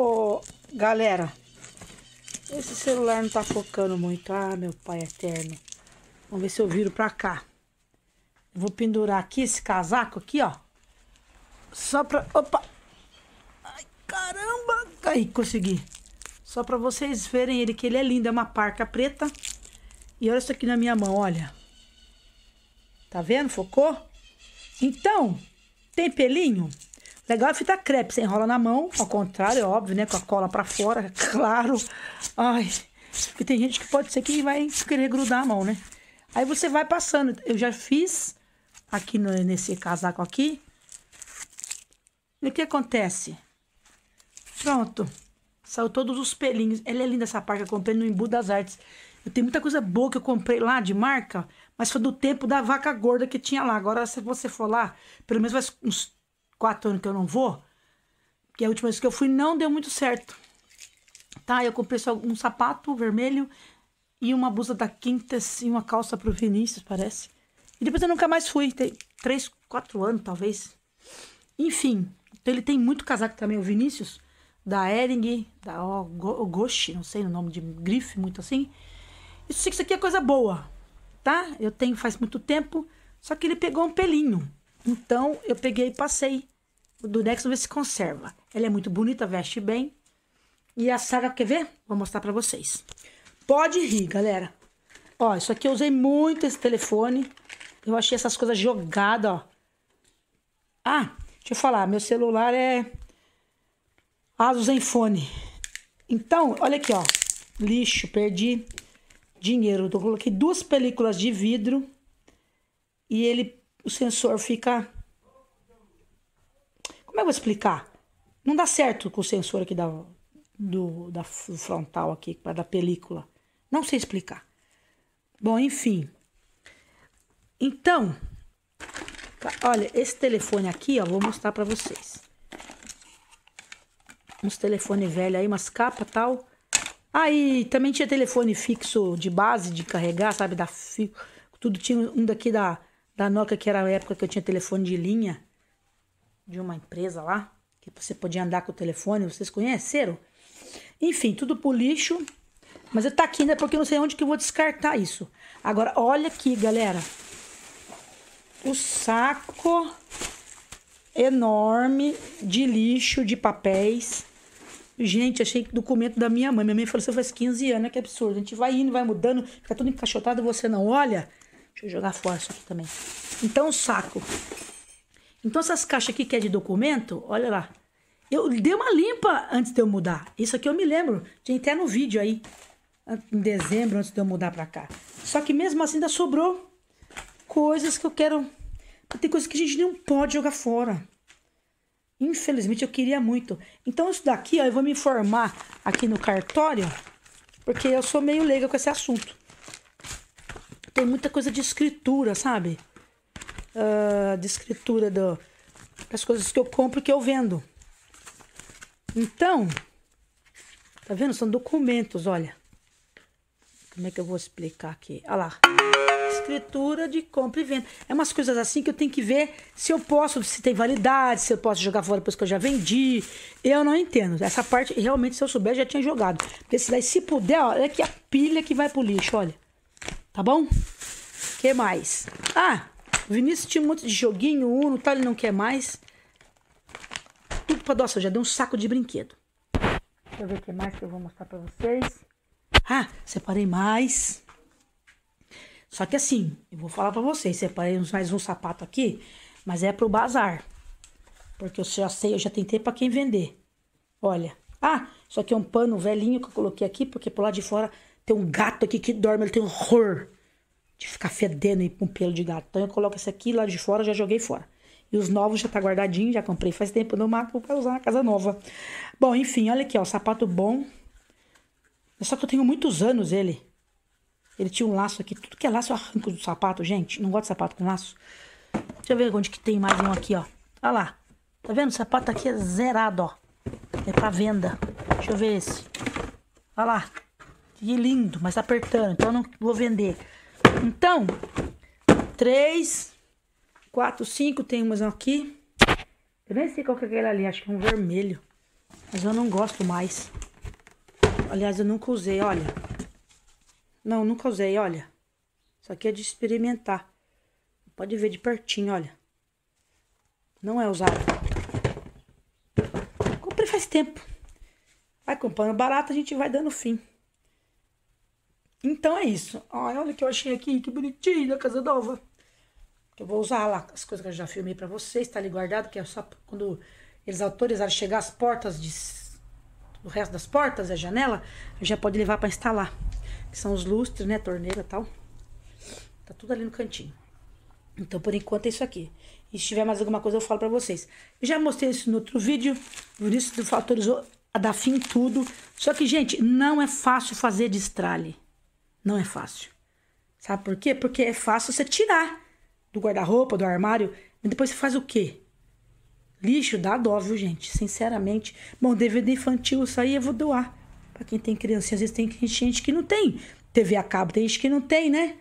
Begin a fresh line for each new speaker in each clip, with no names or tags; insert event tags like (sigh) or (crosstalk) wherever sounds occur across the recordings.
Ô, galera, esse celular não tá focando muito. Ah, meu pai eterno. Vamos ver se eu viro pra cá. vou pendurar aqui esse casaco aqui, ó. Só pra... Opa! Ai, caramba! Aí, consegui. Só pra vocês verem ele, que ele é lindo. É uma parca preta. E olha isso aqui na minha mão, olha. Tá vendo? Focou? Então, tem pelinho? Legal é a fita crepe, você enrola na mão, ao contrário, é óbvio, né? Com a cola para fora, (laughs) claro. Ai, porque tem gente que pode ser que vai querer grudar a mão, né? Aí você vai passando. Eu já fiz aqui no, nesse casaco aqui. E o que acontece? Pronto. Saiu todos os pelinhos. Ela é linda essa parte que eu comprei no Embu das Artes. Eu tenho muita coisa boa que eu comprei lá de marca, mas foi do tempo da vaca gorda que tinha lá. Agora, se você for lá, pelo menos vai uns quatro anos que eu não vou, que é a última vez que eu fui não deu muito certo. Tá, eu comprei só um sapato vermelho e uma blusa da Quintas assim, e uma calça pro Vinícius, parece. E depois eu nunca mais fui, tem três, quatro anos talvez. Enfim, então ele tem muito casaco também, o Vinícius, da Ering, da Goshi, não sei o nome de grife, muito assim. Isso, isso aqui é coisa boa, tá? Eu tenho faz muito tempo, só que ele pegou um pelinho. Então eu peguei e passei. O do Dex, vamos ver se conserva. Ela é muito bonita, veste bem. E a saga, quer ver? Vou mostrar pra vocês. Pode rir, galera. Ó, isso aqui eu usei muito esse telefone. Eu achei essas coisas jogadas, ó. Ah, deixa eu falar. Meu celular é Asus Zenfone. Então, olha aqui, ó. Lixo, perdi dinheiro. Eu coloquei duas películas de vidro. E ele o sensor fica. Como é eu vou explicar? Não dá certo com o sensor aqui da, do, da frontal aqui, da película. Não sei explicar. Bom, enfim. Então, olha, esse telefone aqui, ó, vou mostrar para vocês. Uns telefone velho aí, umas capas tal. Aí ah, também tinha telefone fixo de base de carregar, sabe, da fio, tudo tinha um daqui da da Nokia, que era a época que eu tinha telefone de linha de uma empresa lá, que você podia andar com o telefone, vocês conheceram? Enfim, tudo pro lixo. Mas eu tá aqui ainda né, porque eu não sei onde que eu vou descartar isso. Agora, olha aqui, galera. O saco enorme de lixo, de papéis. Gente, achei documento da minha mãe. Minha mãe falou: você faz 15 anos, né? que absurdo. A gente vai indo, vai mudando, fica tudo encaixotado, você não olha. Deixa eu jogar fora isso aqui também. Então, saco. Então, essas caixas aqui que é de documento, olha lá. Eu dei uma limpa antes de eu mudar. Isso aqui eu me lembro. Tinha até no vídeo aí. Em dezembro, antes de eu mudar pra cá. Só que mesmo assim ainda sobrou coisas que eu quero. Tem coisas que a gente não pode jogar fora. Infelizmente eu queria muito. Então, isso daqui, ó, eu vou me informar aqui no cartório, porque eu sou meio leiga com esse assunto tem muita coisa de escritura, sabe? Uh, de escritura do, das coisas que eu compro e que eu vendo. Então, tá vendo? São documentos, olha. Como é que eu vou explicar aqui? Olha lá. Escritura de compra e venda. É umas coisas assim que eu tenho que ver se eu posso, se tem validade, se eu posso jogar fora depois que eu já vendi. Eu não entendo. Essa parte, realmente, se eu souber, já tinha jogado. Porque daí, se puder, olha que a pilha que vai pro lixo, olha. Tá bom? que mais? Ah, o Vinícius tinha um monte de joguinho, Uno, tal, ele não quer mais. Tudo pra doação, já deu um saco de brinquedo. Deixa eu ver o que mais que eu vou mostrar pra vocês. Ah, separei mais. Só que assim, eu vou falar pra vocês, separei mais um sapato aqui, mas é pro bazar. Porque eu já sei, eu já tentei pra quem vender. Olha. Ah, só que é um pano velhinho que eu coloquei aqui, porque pro lado de fora tem um gato aqui que dorme, ele tem horror de ficar fedendo e com pelo de gato. Então eu coloco esse aqui lá de fora, já joguei fora. E os novos já tá guardadinho, já comprei faz tempo, não marco para usar na casa nova. Bom, enfim, olha aqui, ó, sapato bom. Só que eu tenho muitos anos ele. Ele tinha um laço aqui, tudo que é laço eu arranco do sapato, gente. Não gosto de sapato com laço. Deixa eu ver onde que tem mais um aqui, ó. Olha lá. Tá vendo? O sapato aqui é zerado, ó. É pra venda. Deixa eu ver esse. Olha lá. E lindo, mas tá apertando, então eu não vou vender. Então, três, quatro, cinco, tem umas aqui. Eu nem sei qual que é aquele ali, acho que é um vermelho. Mas eu não gosto mais. Aliás, eu nunca usei, olha. Não, nunca usei, olha. Isso aqui é de experimentar. Pode ver de pertinho, olha. Não é usado. Comprei faz tempo. Vai comprando barato, a gente vai dando fim. Então é isso. Olha, olha o que eu achei aqui, que bonitinho, a casa nova. Eu vou usar lá as coisas que eu já filmei para vocês, tá ali guardado, que é só quando eles autorizaram chegar as portas de o resto das portas, a janela, já pode levar para instalar. Que são os lustres, né, torneira e tal. Tá tudo ali no cantinho. Então, por enquanto é isso aqui. E se tiver mais alguma coisa, eu falo para vocês. Eu já mostrei isso no outro vídeo. O Vinícius autorizou a dar fim em tudo. Só que, gente, não é fácil fazer destralhe. De não é fácil. Sabe por quê? Porque é fácil você tirar do guarda-roupa, do armário, mas depois você faz o quê? Lixo dá dó, viu, gente? Sinceramente. Bom, DVD infantil, isso aí eu vou doar. Pra quem tem criança, às vezes tem gente que não tem. TV a cabo tem gente que não tem, né?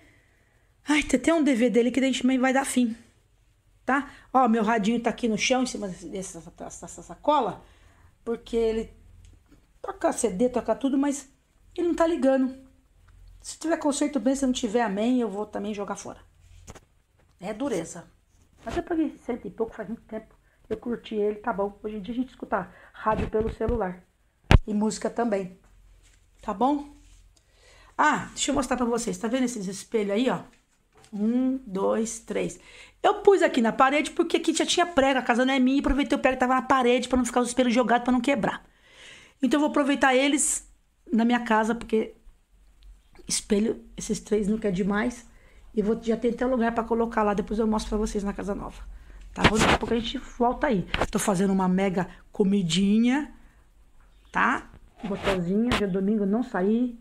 Ai, tem até um DVD ali que a gente vai dar fim. Tá? Ó, meu radinho tá aqui no chão, em cima dessa, dessa sacola. Porque ele toca CD, toca tudo, mas ele não tá ligando. Se tiver conceito bem, se não tiver amém, eu vou também jogar fora. É dureza. Até porque cento e pouco faz muito tempo. Eu curti ele, tá bom. Hoje em dia a gente escuta rádio pelo celular. E música também. Tá bom? Ah, deixa eu mostrar pra vocês. Tá vendo esses espelhos aí, ó? Um, dois, três. Eu pus aqui na parede porque aqui já tinha prego. A casa não é minha. Aproveitei o prego que tava na parede para não ficar os espelhos jogados para não quebrar. Então eu vou aproveitar eles na minha casa porque espelho, esses três nunca é demais. E vou, já tem até lugar para colocar lá, depois eu mostro para vocês na casa nova. Tá bom? Daqui a pouco a gente volta aí. Tô fazendo uma mega comidinha, tá? Gostosinha, já é domingo não saí.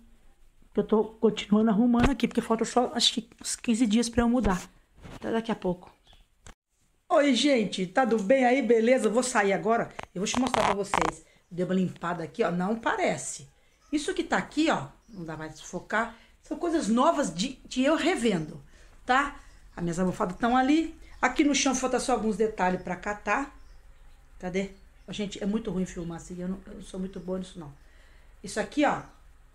Eu tô continuando arrumando aqui, porque falta só acho que uns 15 dias para eu mudar. Até daqui a pouco. Oi, gente, tá tudo bem aí? Beleza? vou sair agora. Eu vou te mostrar pra vocês. Deu uma limpada aqui, ó. Não parece. Isso que tá aqui, ó, não dá mais sufocar. São coisas novas de, de eu revendo, tá? As minhas almofadas estão ali. Aqui no chão falta só alguns detalhes para catar. Cadê? Gente, é muito ruim filmar assim, eu não, eu não sou muito boa nisso não. Isso aqui, ó,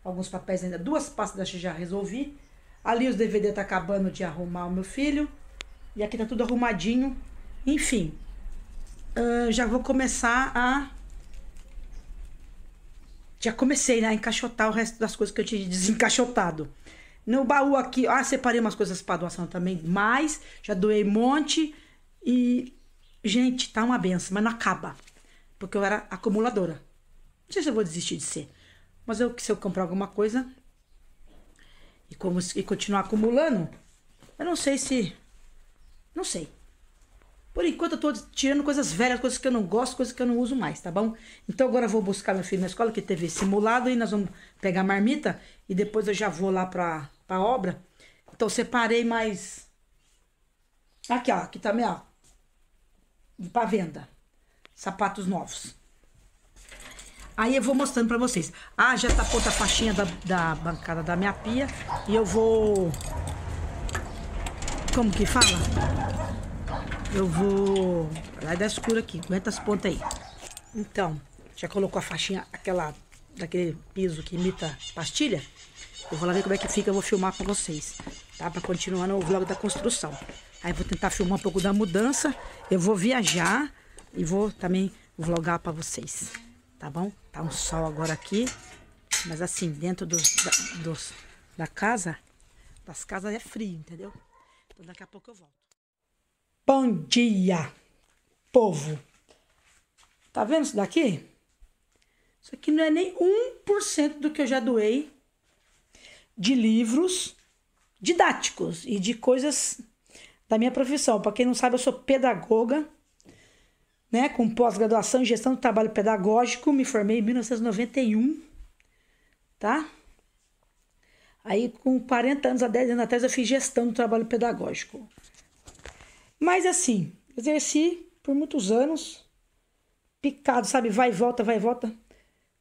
alguns papéis ainda, duas pastas da já resolvi. Ali os DVD tá acabando de arrumar o meu filho. E aqui tá tudo arrumadinho. Enfim, uh, já vou começar a já comecei né, a encaixotar o resto das coisas que eu tinha desencaixotado. No baú aqui, ah, separei umas coisas para doação também, mas já doei um monte e gente, tá uma benção, mas não acaba, porque eu era acumuladora. Não sei se eu vou desistir de ser, mas eu se eu comprar alguma coisa e, como, e continuar acumulando, eu não sei se não sei. Por enquanto eu tô tirando coisas velhas, coisas que eu não gosto, coisas que eu não uso mais, tá bom? Então agora eu vou buscar meu filho na escola que teve simulado e nós vamos pegar a marmita e depois eu já vou lá pra, pra obra. Então separei mais. Aqui, ó, aqui também, ó. Pra venda. Sapatos novos. Aí eu vou mostrando pra vocês. Ah, já tá pronta a faixinha da, da bancada da minha pia. E eu vou. Como que fala? Eu vou. Lá da escura aqui, aguenta as pontas aí. Então, já colocou a faixinha, aquela, daquele piso que imita pastilha? Eu vou lá ver como é que fica, eu vou filmar pra vocês, tá? Pra continuar no vlog da construção. Aí vou tentar filmar um pouco da mudança, eu vou viajar e vou também vlogar pra vocês, tá bom? Tá um sol agora aqui, mas assim, dentro dos, da, dos, da casa, das casas é frio, entendeu? Então daqui a pouco eu volto. Bom dia, povo. Tá vendo isso daqui? Isso aqui não é nem 1% do que eu já doei de livros didáticos e de coisas da minha profissão. Para quem não sabe, eu sou pedagoga, né, com pós-graduação em gestão do trabalho pedagógico, me formei em 1991, tá? Aí com 40 anos a 10 anos atrás eu fiz gestão do trabalho pedagógico. Mas assim, exerci por muitos anos, picado, sabe? Vai e volta, vai e volta.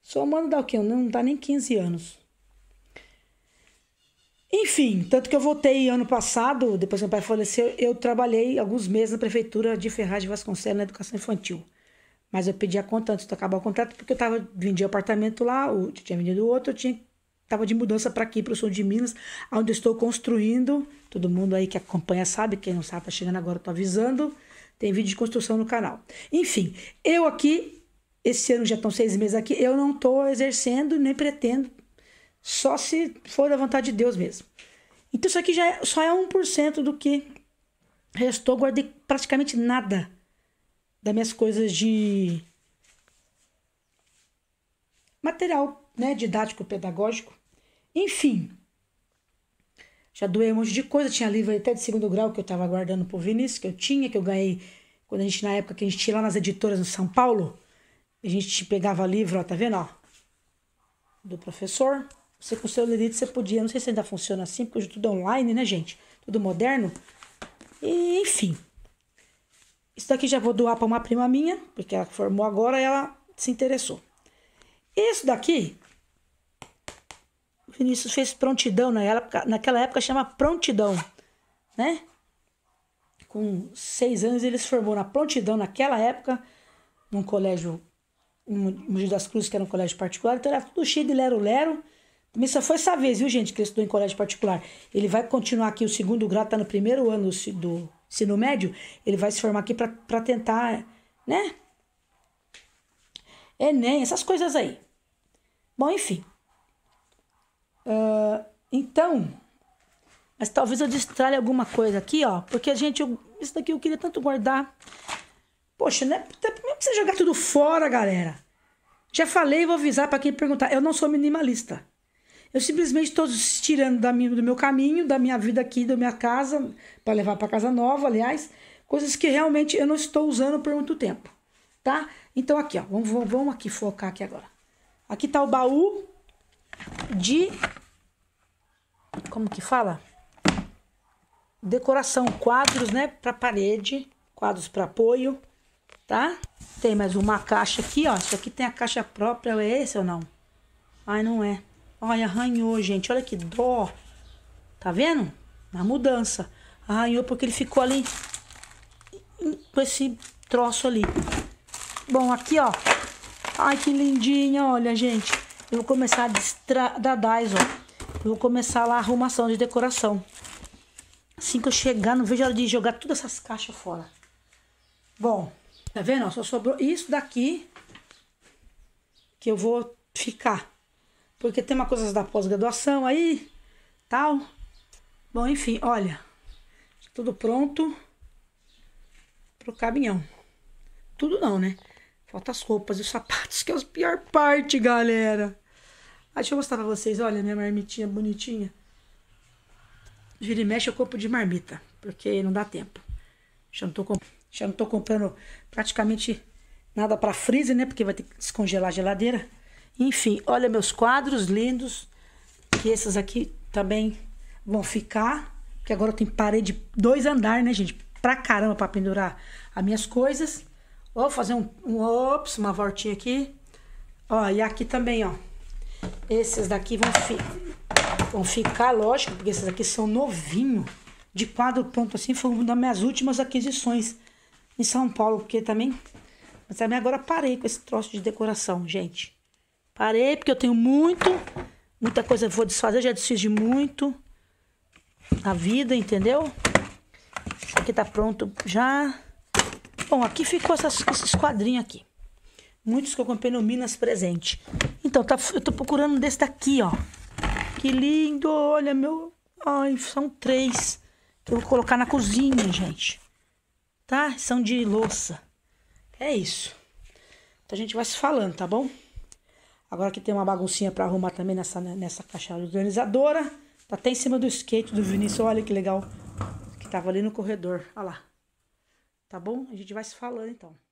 Somando dá o quê? Não dá tá nem 15 anos. Enfim, tanto que eu voltei ano passado, depois que meu pai faleceu, eu trabalhei alguns meses na prefeitura de Ferraz de Vasconcelos na educação infantil. Mas eu pedi a conta antes de acabar o contrato, porque eu tava, vendia apartamento lá, eu tinha vendido outro, eu tinha Estava de mudança para aqui, para o sul de Minas, onde eu estou construindo. Todo mundo aí que acompanha sabe, quem não sabe, tá chegando agora, tô avisando. Tem vídeo de construção no canal. Enfim, eu aqui, esse ano já estão seis meses aqui, eu não estou exercendo nem pretendo, só se for da vontade de Deus mesmo. Então isso aqui já é, só é 1% do que restou. Guardei praticamente nada das minhas coisas de material né, didático-pedagógico enfim, já doei um monte de coisa. Tinha livro até de segundo grau que eu estava guardando pro Vinícius, que eu tinha, que eu ganhei quando a gente, na época que a gente tinha lá nas editoras no São Paulo. A gente pegava livro, ó, tá vendo, ó? Do professor. Você com o seu lerite você podia, não sei se ainda funciona assim, porque hoje tudo é online, né, gente? Tudo moderno. E, enfim. Isso daqui já vou doar para uma prima minha, porque ela formou agora e ela se interessou. Isso daqui o Vinícius fez prontidão época, naquela época chama prontidão, né? Com seis anos ele se formou na prontidão naquela época, num colégio em Mogi das Cruzes, que era um colégio particular, então era tudo cheio de lero-lero. Também só foi essa vez, viu, gente, que ele estudou em colégio particular. Ele vai continuar aqui, o segundo grau tá no primeiro ano do ensino médio, ele vai se formar aqui para tentar, né? Enem, essas coisas aí. Bom, enfim, ah, então, mas talvez eu distraia alguma coisa aqui, ó. Porque, gente, eu, isso daqui eu queria tanto guardar. Poxa, né? Até você jogar tudo fora, galera. Já falei, vou avisar para quem perguntar. Eu não sou minimalista. Eu simplesmente estou tirando da minha, do meu caminho, da minha vida aqui, da minha casa, para levar para casa nova, aliás, coisas que realmente eu não estou usando por muito tempo, tá? Então aqui, ó, vamos, vamos aqui focar aqui agora. Aqui tá o baú de como que fala? Decoração, quadros, né, para parede, quadros para apoio, tá? Tem mais uma caixa aqui, ó. Isso aqui tem a caixa própria, é esse ou não? Ai, não é. Olha, arranhou, gente. Olha que dó. Tá vendo? Na mudança. Arranhou porque ele ficou ali com esse troço ali. Bom, aqui, ó. Ai, que lindinha, olha, gente eu vou começar a destradar ó. Eu vou começar lá a arrumação de decoração. Assim que eu chegar, não vejo a hora de jogar todas essas caixas fora. Bom, tá vendo? Só sobrou isso daqui que eu vou ficar. Porque tem uma coisa da pós-graduação aí, tal. Bom, enfim, olha. Tudo pronto pro caminhão. Tudo não, né? Falta as roupas e os sapatos, que é a pior parte, galera. Ah, deixa eu mostrar pra vocês, olha, minha marmitinha bonitinha. Vira e mexe o é copo de marmita, porque não dá tempo. Já não tô, comp... já não tô comprando praticamente nada para freezer, né? Porque vai ter que descongelar a geladeira. Enfim, olha meus quadros lindos, que esses aqui também vão ficar. Porque agora eu tenho parede dois andares, né, gente? Pra caramba, pra pendurar as minhas coisas. Vou fazer um, um ops, uma voltinha aqui. Ó, e aqui também, ó. Esses daqui vão, fi, vão ficar, lógico, porque esses aqui são novinho. De quadro pronto assim, foi uma das minhas últimas aquisições em São Paulo, porque também. Mas também agora parei com esse troço de decoração, gente. Parei porque eu tenho muito, muita coisa vou desfazer, já desfiz de muito na vida, entendeu? Aqui tá pronto já. Bom, aqui ficou essas, esses quadrinhos aqui. Muitos que eu comprei no Minas Presente. Então, tá, eu tô procurando desse daqui, ó. Que lindo, olha, meu... Ai, são três. Que eu vou colocar na cozinha, gente. Tá? São de louça. É isso. Então, a gente vai se falando, tá bom? Agora que tem uma baguncinha para arrumar também nessa, nessa caixa organizadora. Tá até em cima do skate do Vinícius. Olha que legal. Que tava ali no corredor. Olha lá. Tá bom? A gente vai se falando, então.